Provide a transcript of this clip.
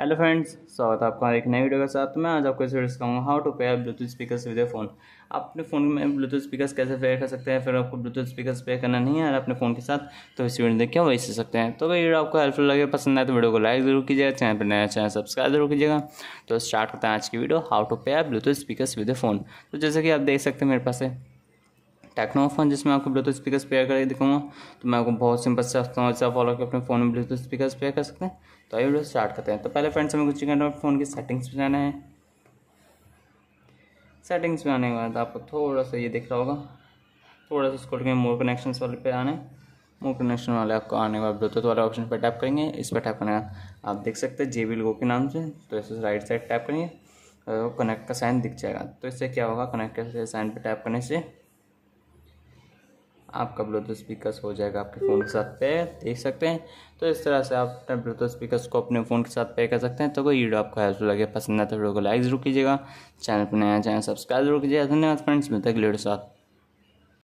hello friends स्वागत है आपका एक नए वीडियो के साथ मैं आज आपको इस वीडियो सिखाऊंगा how to pair Bluetooth speakers with a phone आप अपने फ़ोन में ब्लूटूथ स्पीकर्स कैसे पेयर कर सकते हैं फिर आपको ब्लूटूथ स्पीकर्स पेयर करना नहीं है और अपने फ़ोन के साथ तो इस वीडियो देख के वही सीख सकते हैं तो वीडियो आपको हेल्पफुल लगे पसंद आए तो वीडियो को लाइक जरूर कीजिएगा चैनल पर नया चैनल सब्सक्राइब जरूर कीजिएगा तो स्टार्ट करते हैं आज की video how to pair Bluetooth speakers with a phone तो जैसे कि आप देख सकते हैं मेरे पास है टेक्नो फोन जिसमें आपको ब्लूटूथ स्पीकर पेयर करके दिखाऊंगा तो मैं आपको बहुत सिंपल से हफ्ता हूँ फॉलो करके अपने फ़ोन में ब्लूटूथ स्पीकर पेयर कर सकते हैं तो आइए वीडियो स्टार्ट करते हैं तो पहले फ्रेंड्स हमें कुछ करना फ़ोन की सेटिंग्स में जाना है सेटिंग्स में आने के बाद आपको थोड़ा सा ये दिख रहा होगा थोड़ा सा उसको के मोर कनेक्शन वाले पे आने मोर कनेक्शन वाले आपको आने के बाद ब्लूटूथ वाले ऑप्शन पर टैप करेंगे इस पर टैप करने का आप देख सकते हैं जे बी लोगो के नाम से तो इसे राइट साइड टैप करेंगे कनेक्ट तो का साइन दिख जाएगा तो इससे क्या होगा कनेक्ट के साइन पर टैप करने से आपका ब्लूटूथ स्पीकर्स हो जाएगा आपके फ़ोन के साथ पे देख सकते हैं तो इस तरह से आप अपने ब्लूटूथ स्पीकर्स को अपने फ़ोन के साथ पे कर सकते हैं तो कोई वीडियो आपको हेल्पफुल लगे पसंद आए तो वीडियो को लाइक जरूर कीजिएगा चैनल पर नया चैनल सब्सक्राइब जरूर कीजिएगा धन्यवाद फ्रेंड्स मिलते हैं वीडियो साथ